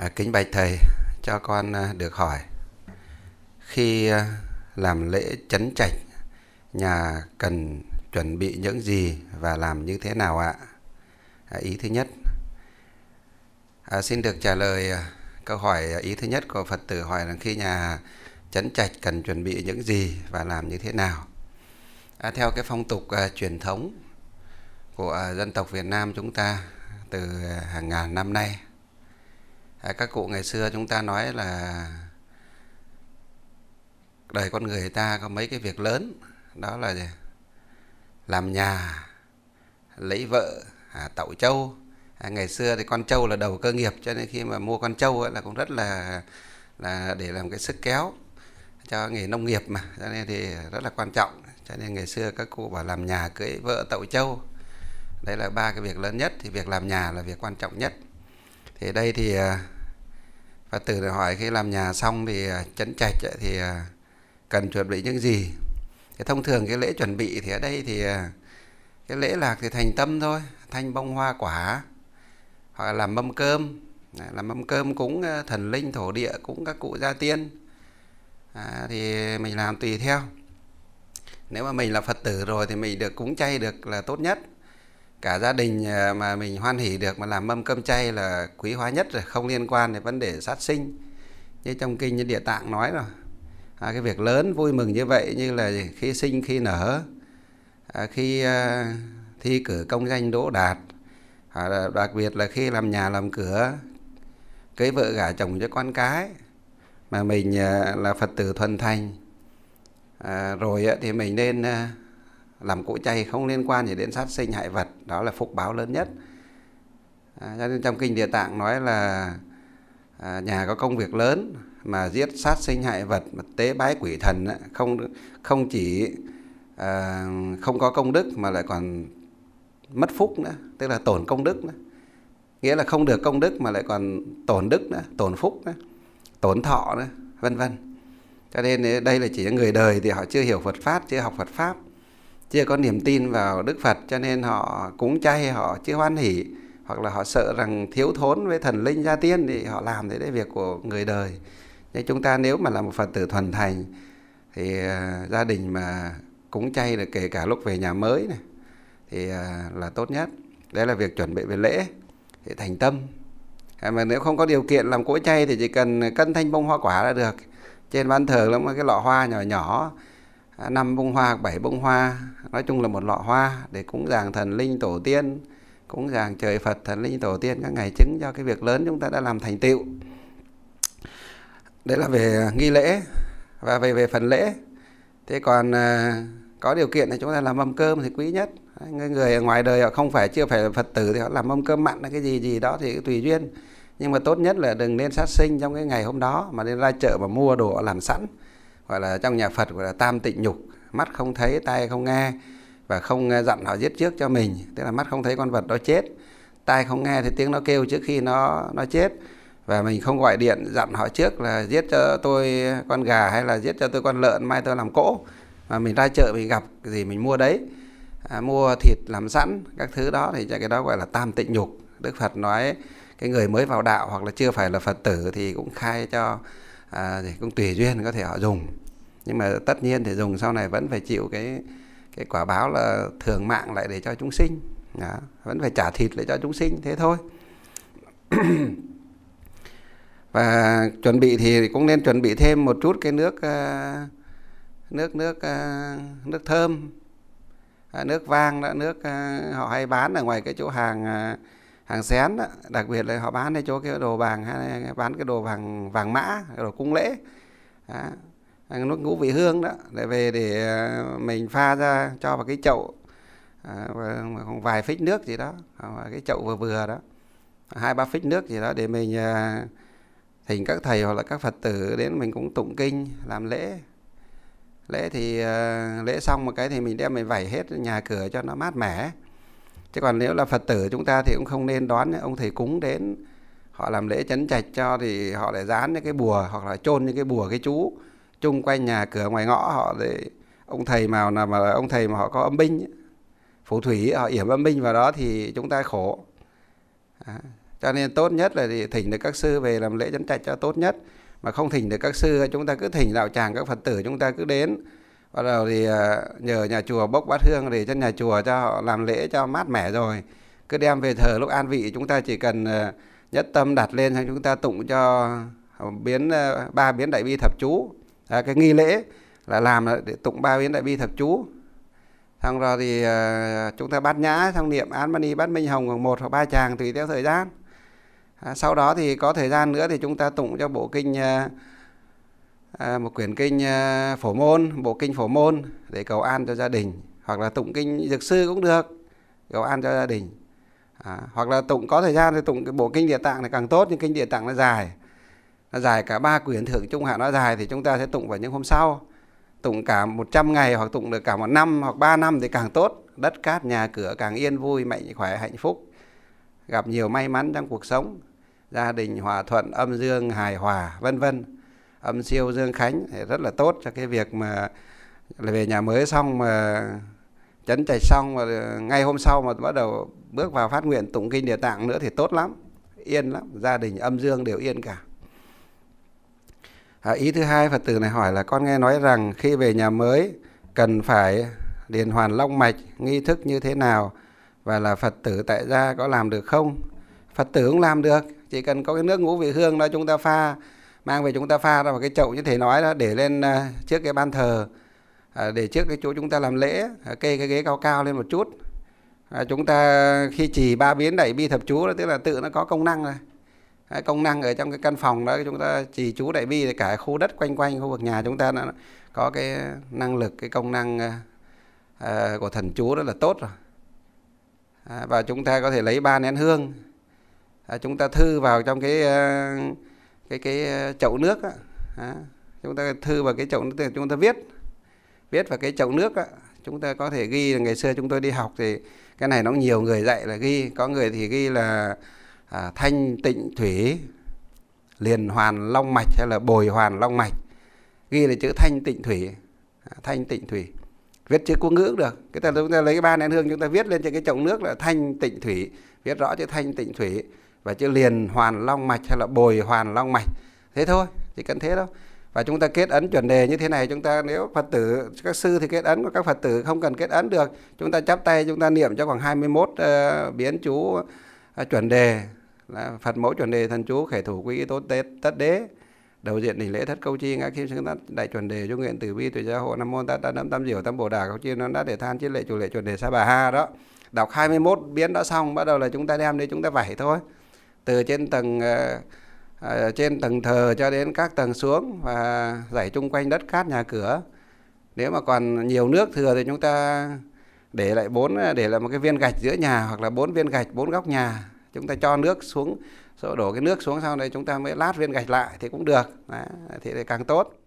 à, kính bạch thầy cho con à, được hỏi khi à, làm lễ chấn trạch nhà cần chuẩn bị những gì và làm như thế nào ạ à, ý thứ nhất à, xin được trả lời à, câu hỏi à, ý thứ nhất của phật tử hỏi là khi nhà chấn trạch cần chuẩn bị những gì và làm như thế nào à, theo cái phong tục à, truyền thống của à, dân tộc Việt Nam chúng ta từ à, hàng ngàn năm nay à, các cụ ngày xưa chúng ta nói là đời con người ta có mấy cái việc lớn đó là gì? làm nhà lấy vợ à, tậu trâu à, ngày xưa thì con trâu là đầu cơ nghiệp cho nên khi mà mua con trâu là cũng rất là là để làm cái sức kéo cho nghề nông nghiệp mà cho nên thì rất là quan trọng cho nên ngày xưa các cụ bảo làm nhà cưới vợ tậu trâu đấy là ba cái việc lớn nhất thì việc làm nhà là việc quan trọng nhất thì đây thì à, Phật tử hỏi khi làm nhà xong thì à, chấn trạch thì à, cần chuẩn bị những gì thì thông thường cái lễ chuẩn bị thì ở đây thì cái lễ lạc thì thành tâm thôi thanh bông hoa quả hoặc là làm mâm cơm làm mâm cơm cúng thần linh thổ địa cúng các cụ gia tiên à, thì mình làm tùy theo nếu mà mình là phật tử rồi thì mình được cúng chay được là tốt nhất cả gia đình ờ, mà mình hoan hỉ được mà làm mâm cơm chay là quý hóa nhất rồi không liên quan đến vấn đề sát sinh như trong kinh như địa tạng nói rồi à, cái việc lớn vui mừng như vậy như là khi sinh khi nở à, khi à, thi cử công danh đỗ đạt à, đặc biệt là khi làm nhà làm cửa cưới vợ gả chồng cho con cái mà mình à, là phật tử thuần thành à, rồi thì mình nên à, làm cỗ chay không liên quan gì đến sát sinh hại vật đó là phúc báo lớn nhất à, cho nên trong kinh địa tạng nói là à, nhà có công việc lớn mà giết sát sinh hại vật mà tế bái quỷ thần không không chỉ à, không có công đức mà lại còn mất phúc nữa tức là tổn công đức nữa nghĩa là không được công đức mà lại còn tổn đức nữa tổn phúc nữa tổn thọ nữa vân vân cho nên đây là chỉ người đời thì họ chưa hiểu Phật pháp chưa học Phật pháp chưa có niềm tin vào Đức Phật cho nên họ cúng chay họ chưa hoan hỷ hoặc là họ sợ rằng thiếu thốn với thần linh gia tiên thì họ làm thế đấy việc của người đời nhưng chúng ta nếu mà là một Phật tử thuần thành thì à, gia đình mà cúng chay được kể cả lúc về nhà mới này thì à, là tốt nhất đấy là việc chuẩn bị về lễ thì thành tâm à, mà nếu không có điều kiện làm cỗ chay thì chỉ cần cân thanh bông hoa quả là được trên ban thờ lắm cái lọ hoa nhỏ nhỏ năm bông hoa bảy bông hoa nói chung là một lọ hoa để cúng dường thần linh tổ tiên cúng dường trời phật thần linh tổ tiên các ngày chứng cho cái việc lớn chúng ta đã làm thành tựu đấy là về nghi lễ và về về phần lễ thế còn à, có điều kiện thì chúng ta làm mâm cơm thì quý nhất người, người ở ngoài đời họ không phải chưa phải là phật tử thì họ làm mâm cơm mặn là cái gì gì đó thì tùy duyên nhưng mà tốt nhất là đừng nên sát sinh trong cái ngày hôm đó mà nên ra chợ và mua đồ làm sẵn gọi là trong nhà Phật gọi là tam tịnh nhục mắt không thấy tai không nghe và không ờ, dặn họ giết trước cho mình tức là mắt không thấy con vật đó chết tai không nghe thì tiếng nó kêu trước khi nó nó chết và mình không gọi điện dặn họ trước là giết cho tôi con gà hay là giết cho tôi con lợn mai tôi làm cỗ mà mình ra chợ mình gặp cái gì mình mua đấy à, mua thịt làm sẵn các thứ đó thì cái đó gọi là tam tịnh nhục đức phật nói cái người mới vào đạo hoặc là chưa phải là phật tử thì cũng khai cho à, thì cũng tùy duyên có thể họ dùng nhưng mà tất nhiên thì dùng sau này vẫn phải chịu cái cái quả báo là thường mạng lại để cho chúng sinh đó. vẫn phải trả thịt lại cho chúng sinh thế thôi và chuẩn bị thì cũng nên chuẩn bị thêm một chút cái nước ờ, nước nước ờ, nước thơm à, nước vang đó nước ờ, họ hay bán ở ngoài cái chỗ hàng hàng xén đó. đặc biệt là họ bán ở chỗ cái đồ vàng hay bán cái đồ vàng vàng mã đồ cung lễ đó nước ngũ vị hương đó để về để ờ, mình pha ra cho vào cái chậu à, khoảng vài phích nước gì đó à, cái chậu vừa vừa đó hai ba phích nước gì đó để mình à, thỉnh các thầy hoặc là các phật tử đến mình cũng tụng kinh làm lễ lễ thì ờ, lễ xong một cái thì mình đem mình vẩy hết nhà cửa cho nó mát mẻ chứ còn nếu là phật tử chúng ta thì cũng không nên đón ông thầy cúng đến họ làm lễ chấn trạch cho thì họ lại dán những cái bùa hoặc là chôn những cái bùa cái chú chung quanh nhà cửa ngoài ngõ họ để ông thầy nào là mà ông thầy mà họ có âm binh phù thủy họ yểm âm binh vào đó thì chúng ta khổ à, cho nên tốt nhất là thì thỉnh được các sư về làm lễ chấn trạch cho tốt nhất mà không thỉnh được các sư chúng ta cứ thỉnh đạo tràng các phật tử chúng ta cứ đến bắt đầu thì à, nhờ nhà chùa bốc bát hương để cho nhà chùa cho họ làm lễ cho mát mẻ rồi cứ đem về thờ lúc an vị chúng ta chỉ cần à, nhất tâm đặt lên cho chúng ta tụng cho biến à, ba biến đại bi thập chú à, cái nghi lễ là làm là để tụng ba biến đại bi thập chú xong rồi thì uh, chúng ta bát nhã xong niệm án mani bát minh hồng hoặc một hoặc ba chàng tùy theo thời gian à, sau đó thì có thời gian nữa thì chúng ta tụng cho bộ kinh uh, À, một quyển kinh uh, phổ môn bộ kinh phổ môn để cầu an cho gia đình hoặc là tụng kinh dược sư cũng được cầu an cho gia đình à, hoặc là tụng có thời gian thì tụng cái bộ kinh địa tạng này càng tốt nhưng kinh địa tạng nó dài nó dài cả ba quyển thượng trung hạ nó dài thì chúng ta sẽ tụng vào những hôm sau tụng cả 100 ngày hoặc tụng được cả một năm hoặc 3 năm thì càng tốt đất cát nhà cửa càng yên vui mạnh khỏe hạnh phúc gặp nhiều may mắn trong cuộc sống gia đình hòa thuận âm dương hài hòa vân vân âm siêu dương khánh thì rất là tốt cho cái việc mà là về nhà mới xong mà chấn chạch xong mà ngay hôm sau mà bắt đầu bước vào phát nguyện tụng kinh địa tạng nữa thì tốt lắm yên lắm gia đình âm dương đều yên cả à, ý thứ hai phật tử này hỏi là con nghe nói rằng khi về nhà mới cần phải điền hoàn long mạch nghi thức như thế nào và là phật tử tại gia có làm được không phật tử cũng làm được chỉ cần có cái nước ngũ vị hương đó chúng ta pha mang về chúng ta pha ra vào cái chậu như thế nói đó để lên à, trước cái ban thờ à, để trước cái chỗ chúng ta làm lễ à, kê cái ghế cao cao lên một chút chúng ta khi chỉ ba biến đẩy bi thập chú đó tức là tự nó có công năng rồi công năng ở trong cái căn phòng đó chúng ta chỉ chú đại bi thì cả khu đất quanh quanh khu vực nhà chúng ta đã có cái năng lực cái công năng ờ, ờ, của thần chú rất là tốt rồi à, và chúng ta có thể lấy ba nén hương à, chúng ta thư vào trong cái ờ, cái cái chậu nước chúng ta thư vào cái chậu nước chúng ta viết viết vào cái chậu nước chúng ta có thể ghi ngày xưa chúng tôi đi học thì cái này nó nhiều người dạy là ghi có người thì ghi là à, thanh tịnh thủy liền hoàn long mạch hay là bồi hoàn long mạch ghi là chữ thanh tịnh thủy à, thanh tịnh thủy viết chữ quốc ngữ cũng được cái ta chúng ta lấy cái ba nén hương chúng ta viết lên trên cái chậu nước là thanh tịnh thủy viết rõ chữ thanh tịnh thủy và chữ liền hoàn long mạch hay là bồi hoàn long mạch thế thôi chỉ cần thế đâu và chúng ta kết ấn chuẩn đề như thế này chúng ta nếu phật tử các sư thì kết ấn của các phật tử không cần kết ấn được chúng ta chắp tay chúng ta niệm cho khoảng 21 uh, ờ, biến chú uh, chuẩn đề là phật mẫu chuẩn đề thần chú khải thủ quý y tốt tết tất đế đầu diện đỉnh lễ thất câu chi ngã kim xứng tát đại chuẩn đề dung nguyện tử vi tùy gia hộ nam môn tát đa đâm tam diệu tam bồ đà câu chi nó đã để than chiết lệ chủ lệ chuẩn đề sa bà ha đó đọc 21 biến đã xong bắt đầu là chúng ta đem đi chúng ta vẩy thôi từ trên tầng uh, trên tầng thờ cho đến các tầng xuống và giải chung quanh đất cát nhà cửa nếu mà còn nhiều nước thừa thì chúng ta để lại bốn để lại một cái viên gạch giữa nhà hoặc là bốn viên gạch bốn góc nhà chúng ta cho nước xuống đổ cái nước xuống sau đấy chúng ta mới lát viên gạch lại thì cũng được Đấy, thì càng tốt